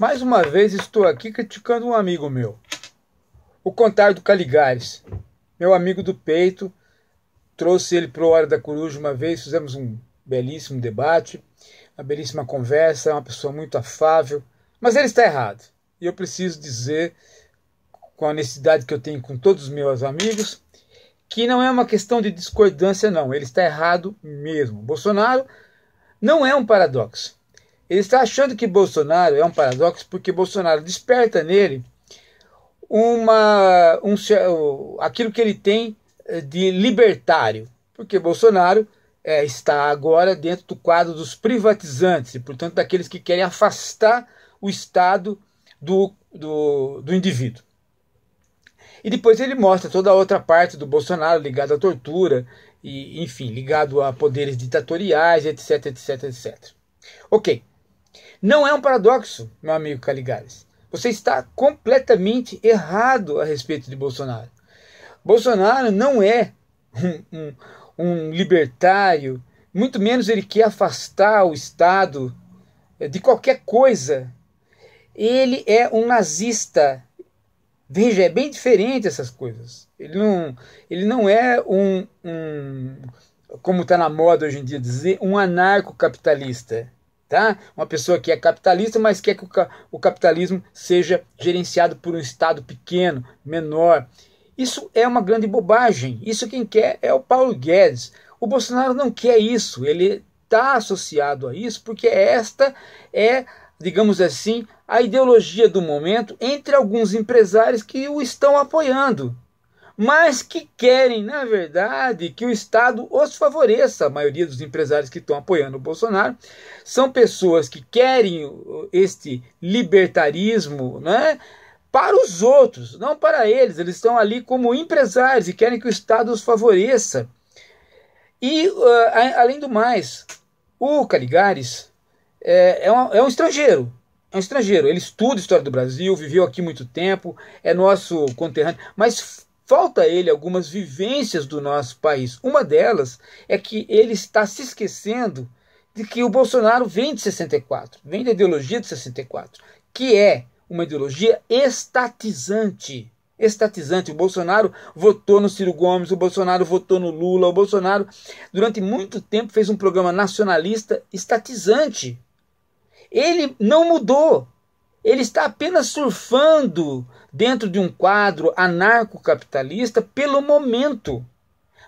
Mais uma vez estou aqui criticando um amigo meu, o contrário do Caligares. Meu amigo do peito, trouxe ele para o Hora da Coruja uma vez, fizemos um belíssimo debate, uma belíssima conversa, é uma pessoa muito afável, mas ele está errado. E eu preciso dizer, com a honestidade que eu tenho com todos os meus amigos, que não é uma questão de discordância, não. Ele está errado mesmo. Bolsonaro não é um paradoxo. Ele está achando que Bolsonaro é um paradoxo porque Bolsonaro desperta nele uma um, aquilo que ele tem eh, de libertário, porque Bolsonaro é, está agora dentro do quadro dos privatizantes e, portanto, daqueles que querem afastar o Estado do, do, do indivíduo. E depois ele mostra toda a outra parte do Bolsonaro ligada à tortura, e enfim, ligado a poderes ditatoriais, etc, etc, etc. Ok, não é um paradoxo, meu amigo Caligares. Você está completamente errado a respeito de Bolsonaro. Bolsonaro não é um, um, um libertário, muito menos ele quer afastar o Estado eh, de qualquer coisa. Ele é um nazista. Veja, é bem diferente essas coisas. Ele não, ele não é um, um como está na moda hoje em dia dizer, um anarcocapitalista tá? Uma pessoa que é capitalista, mas quer que o capitalismo seja gerenciado por um Estado pequeno, menor. Isso é uma grande bobagem. Isso quem quer é o Paulo Guedes. O Bolsonaro não quer isso. Ele está associado a isso porque esta é, digamos assim, a ideologia do momento entre alguns empresários que o estão apoiando mas que querem, na verdade, que o Estado os favoreça. A maioria dos empresários que estão apoiando o Bolsonaro são pessoas que querem este libertarismo, né? Para os outros, não para eles. Eles estão ali como empresários e querem que o Estado os favoreça. E, uh, além do mais, o Caligares é, é, um, é um estrangeiro, é um estrangeiro, ele estuda a história do Brasil, viveu aqui muito tempo, é nosso conterrâneo, mas falta a ele algumas vivências do nosso país. Uma delas é que ele está se esquecendo de que o Bolsonaro vem de 64, vem da ideologia de 64, que é uma ideologia estatizante. Estatizante. O Bolsonaro votou no Ciro Gomes, o Bolsonaro votou no Lula, o Bolsonaro, durante muito tempo, fez um programa nacionalista estatizante. Ele não mudou ele está apenas surfando dentro de um quadro anarcocapitalista pelo momento.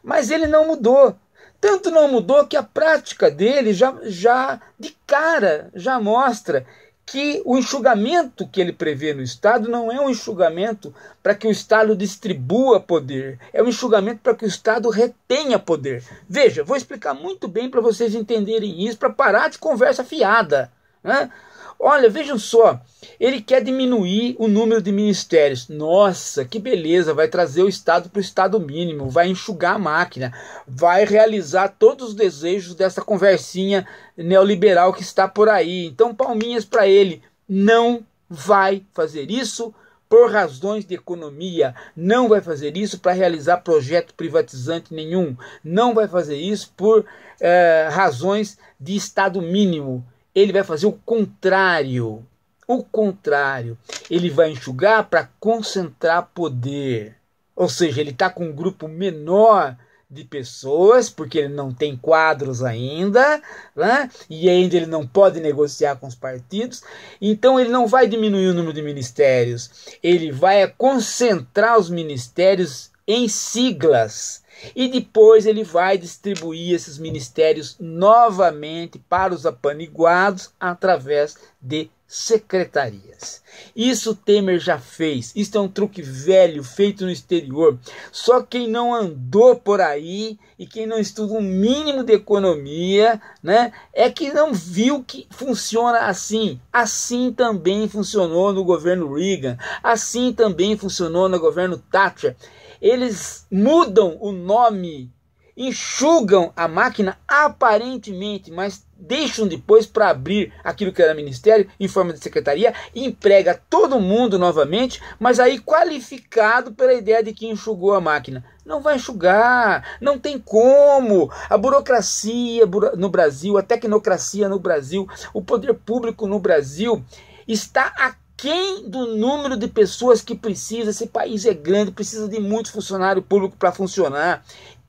Mas ele não mudou. Tanto não mudou que a prática dele já, já de cara já mostra que o enxugamento que ele prevê no Estado não é um enxugamento para que o Estado distribua poder, é um enxugamento para que o Estado retenha poder. Veja, vou explicar muito bem para vocês entenderem isso, para parar de conversa fiada. Né? Olha, vejam só, ele quer diminuir o número de ministérios. Nossa, que beleza! Vai trazer o Estado para o Estado mínimo, vai enxugar a máquina, vai realizar todos os desejos dessa conversinha neoliberal que está por aí. Então, palminhas para ele. Não vai fazer isso por razões de economia. Não vai fazer isso para realizar projeto privatizante nenhum. Não vai fazer isso por eh, razões de Estado mínimo ele vai fazer o contrário. O contrário. Ele vai enxugar para concentrar poder. Ou seja, ele está com um grupo menor de pessoas, porque ele não tem quadros ainda, né? e ainda ele não pode negociar com os partidos, então ele não vai diminuir o número de ministérios, ele vai concentrar os ministérios em siglas. E depois ele vai distribuir esses ministérios novamente para os apaniguados através de secretarias. Isso Temer já fez. Isso é um truque velho feito no exterior. Só quem não andou por aí e quem não estuda um mínimo de economia, né, é que não viu que funciona assim. Assim também funcionou no governo Reagan. Assim também funcionou no governo Thatcher eles mudam o nome, enxugam a máquina aparentemente, mas deixam depois para abrir aquilo que era ministério em forma de secretaria, emprega todo mundo novamente, mas aí qualificado pela ideia de que enxugou a máquina. Não vai enxugar, não tem como. A burocracia no Brasil, a tecnocracia no Brasil, o poder público no Brasil está a aquém do número de pessoas que precisa. Esse país é grande, precisa de muito funcionário público para funcionar.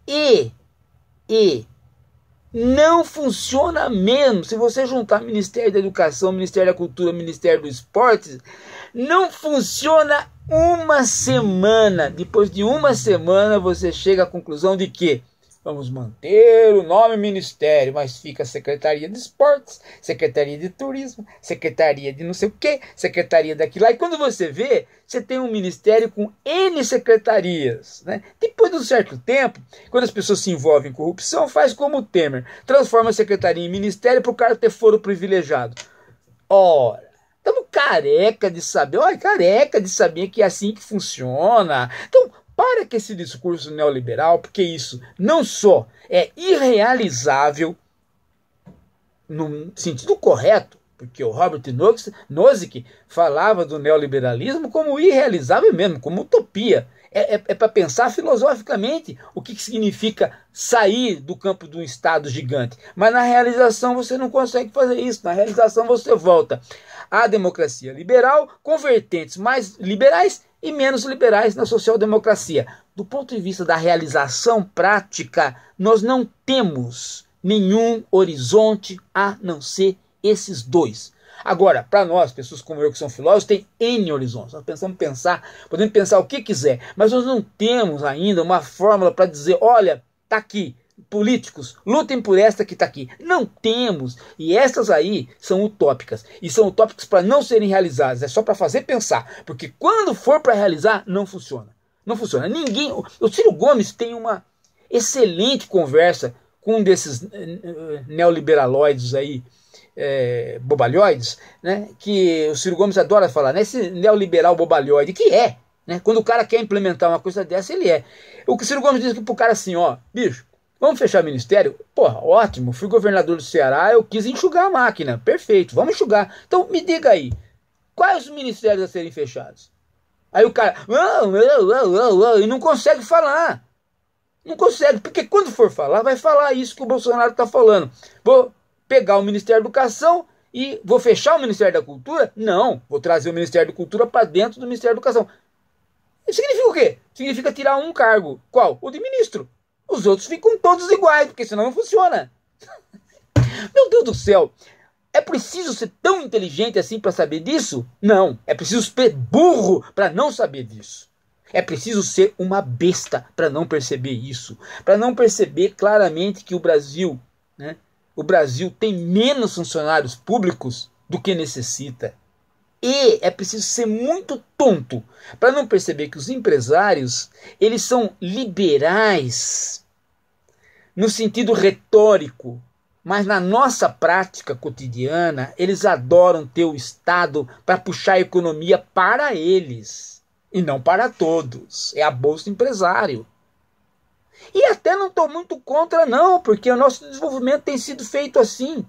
E, e, não funciona mesmo. Se você juntar Ministério da Educação, Ministério da Cultura, Ministério do Esporte, não funciona uma semana. Depois de uma semana, você chega à conclusão de que Vamos manter o nome Ministério, mas fica Secretaria de Esportes, Secretaria de Turismo, Secretaria de não sei o quê, Secretaria daquilo lá. E quando você vê, você tem um ministério com N secretarias. Né? Depois de um certo tempo, quando as pessoas se envolvem em corrupção, faz como o Temer: transforma a secretaria em ministério para o cara ter foro privilegiado. Ora. Estamos careca de saber, olha, careca de saber que é assim que funciona. Então, para com esse discurso neoliberal, porque isso não só é irrealizável, no sentido correto, porque o Robert Nozick falava do neoliberalismo como irrealizável mesmo, como utopia. É, é, é para pensar filosoficamente o que, que significa sair do campo de um Estado gigante. Mas na realização você não consegue fazer isso. Na realização você volta à democracia liberal, com vertentes mais liberais e menos liberais na social-democracia. Do ponto de vista da realização prática, nós não temos nenhum horizonte a não ser esses dois. Agora, para nós, pessoas como eu que são filósofos, tem N horizontes. Nós pensamos pensar, podemos pensar o que quiser, mas nós não temos ainda uma fórmula para dizer, olha, tá aqui, políticos, lutem por esta que está aqui. Não temos. E essas aí são utópicas. E são utópicas para não serem realizadas. É só para fazer pensar. Porque quando for para realizar, não funciona. Não funciona. Ninguém. O Ciro Gomes tem uma excelente conversa com um desses eh, eh, neoliberaloides aí, é, bobalhoides, né? Que o Ciro Gomes adora falar, né? Esse neoliberal bobalhoide, que é. Né? Quando o cara quer implementar uma coisa dessa, ele é. O Ciro Gomes diz para o cara assim: ó, bicho, Vamos fechar o ministério? Porra, ótimo. Fui governador do Ceará, eu quis enxugar a máquina. Perfeito, vamos enxugar. Então me diga aí, quais os ministérios a serem fechados? Aí o cara. Oh, oh, oh, e não consegue falar. Não consegue, porque quando for falar, vai falar isso que o Bolsonaro está falando. Vou pegar o Ministério da Educação e vou fechar o Ministério da Cultura? Não, vou trazer o Ministério da Cultura para dentro do Ministério da Educação. Isso significa o quê? Significa tirar um cargo. Qual? O de ministro os outros ficam todos iguais, porque senão não funciona. Meu Deus do céu, é preciso ser tão inteligente assim para saber disso? Não, é preciso ser burro para não saber disso. É preciso ser uma besta para não perceber isso, para não perceber claramente que o Brasil, né, o Brasil tem menos funcionários públicos do que necessita. E é preciso ser muito tonto para não perceber que os empresários, eles são liberais no sentido retórico, mas na nossa prática cotidiana, eles adoram ter o Estado para puxar a economia para eles e não para todos. É a bolsa empresário. E até não estou muito contra, não, porque o nosso desenvolvimento tem sido feito assim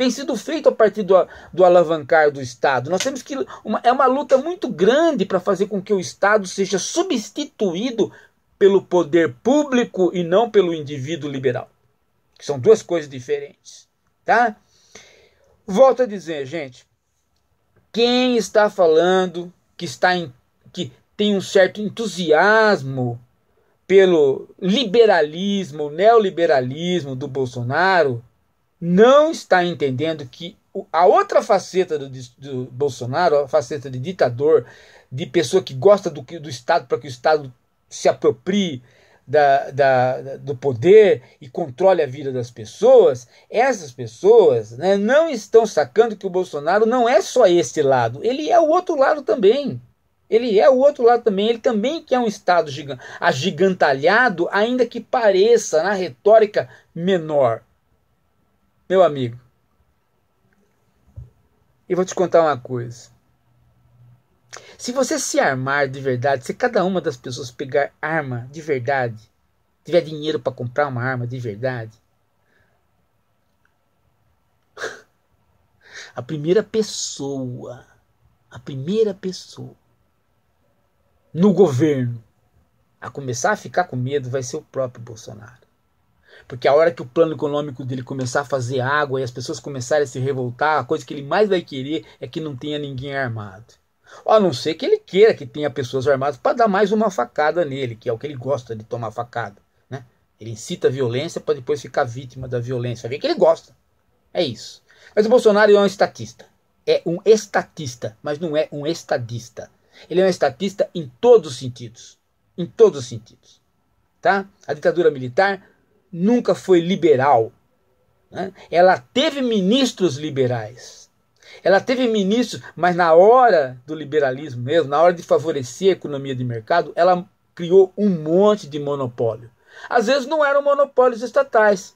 tem sido feito a partir do, do alavancar do Estado. Nós temos que. Uma, é uma luta muito grande para fazer com que o Estado seja substituído pelo poder público e não pelo indivíduo liberal. Que são duas coisas diferentes. Tá? Volto a dizer, gente. Quem está falando que está em, que tem um certo entusiasmo pelo liberalismo, neoliberalismo do Bolsonaro, não está entendendo que a outra faceta do, do, Bolsonaro, a faceta de ditador, de pessoa que gosta do, do Estado para que o Estado se aproprie da, da, do poder e controle a vida das pessoas, essas pessoas né, não estão sacando que o Bolsonaro não é só esse lado, ele é o outro lado também. Ele é o outro lado também, ele também quer é um Estado agigantalhado, ainda que pareça na retórica menor meu amigo, eu vou te contar uma coisa. Se você se armar de verdade, se cada uma das pessoas pegar arma de verdade, tiver dinheiro para comprar uma arma de verdade, a primeira pessoa, a primeira pessoa no governo a começar a ficar com medo vai ser o próprio Bolsonaro. Porque a hora que o plano econômico dele começar a fazer água e as pessoas começarem a se revoltar, a coisa que ele mais vai querer é que não tenha ninguém armado. A não ser que ele queira que tenha pessoas armadas para dar mais uma facada nele, que é o que ele gosta de tomar facada. Né? Ele incita a violência para depois ficar vítima da violência. Vai ver que ele gosta. É isso. Mas o Bolsonaro é um estatista. É um estatista, mas não é um estadista. Ele é um estatista em todos os sentidos. Em todos os sentidos. Tá? A ditadura militar nunca foi liberal. Né? Ela teve ministros liberais. Ela teve ministros, mas na hora do liberalismo mesmo, na hora de favorecer a economia de mercado, ela criou um monte de monopólio. Às vezes não eram monopólios estatais,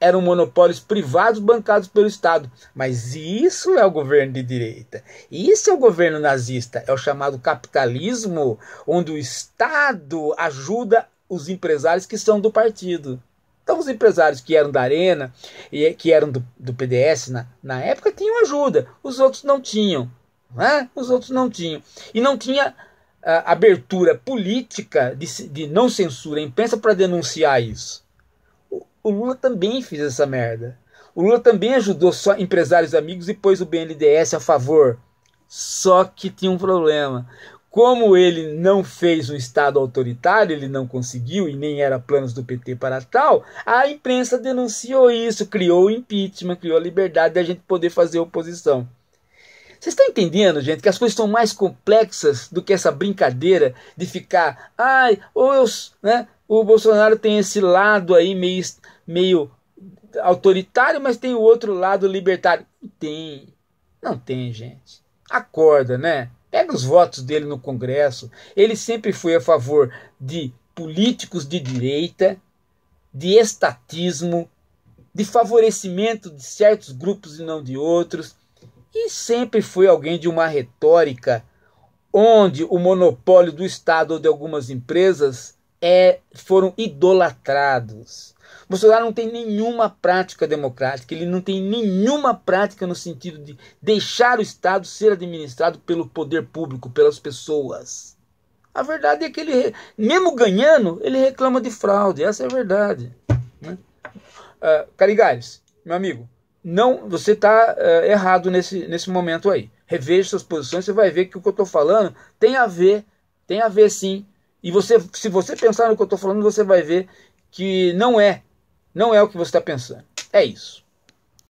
eram monopólios privados bancados pelo Estado. Mas isso é o governo de direita. Isso é o governo nazista. É o chamado capitalismo, onde o Estado ajuda os empresários que são do partido. Então os empresários que eram da Arena e que eram do, do PDS na, na época tinham ajuda, os outros não tinham. Né? Os outros não tinham. E não tinha ah, abertura política de, de não censura à imprensa para denunciar isso. O, o, Lula também fez essa merda. O Lula também ajudou só empresários amigos e pôs o BNDS a favor. Só que tinha um problema. Como ele não fez um Estado autoritário, ele não conseguiu e nem era planos do PT para tal, a imprensa denunciou isso, criou o impeachment, criou a liberdade da gente poder fazer oposição. Vocês estão entendendo, gente, que as coisas estão mais complexas do que essa brincadeira de ficar, ai, né, o Bolsonaro tem esse lado aí meio, meio autoritário, mas tem o outro lado libertário. Não tem, não tem, gente. Acorda, né? Pega os votos dele no Congresso. Ele sempre foi a favor de políticos de direita, de estatismo, de favorecimento de certos grupos e não de outros, e sempre foi alguém de uma retórica onde o monopólio do Estado ou de algumas empresas é, foram idolatrados. Bolsonaro não tem nenhuma prática democrática, ele não tem nenhuma prática no sentido de deixar o Estado ser administrado pelo poder público, pelas pessoas. A verdade é que ele, mesmo ganhando, ele reclama de fraude, essa é a verdade. Né? Uh, meu amigo, não, você está uh, eh, errado nesse, nesse momento aí. Reveja suas posições, você vai ver que o que eu estou falando tem a ver, tem a ver sim. E você, se você pensar no que eu estou falando, você vai ver que não é não é o que você está pensando. É isso.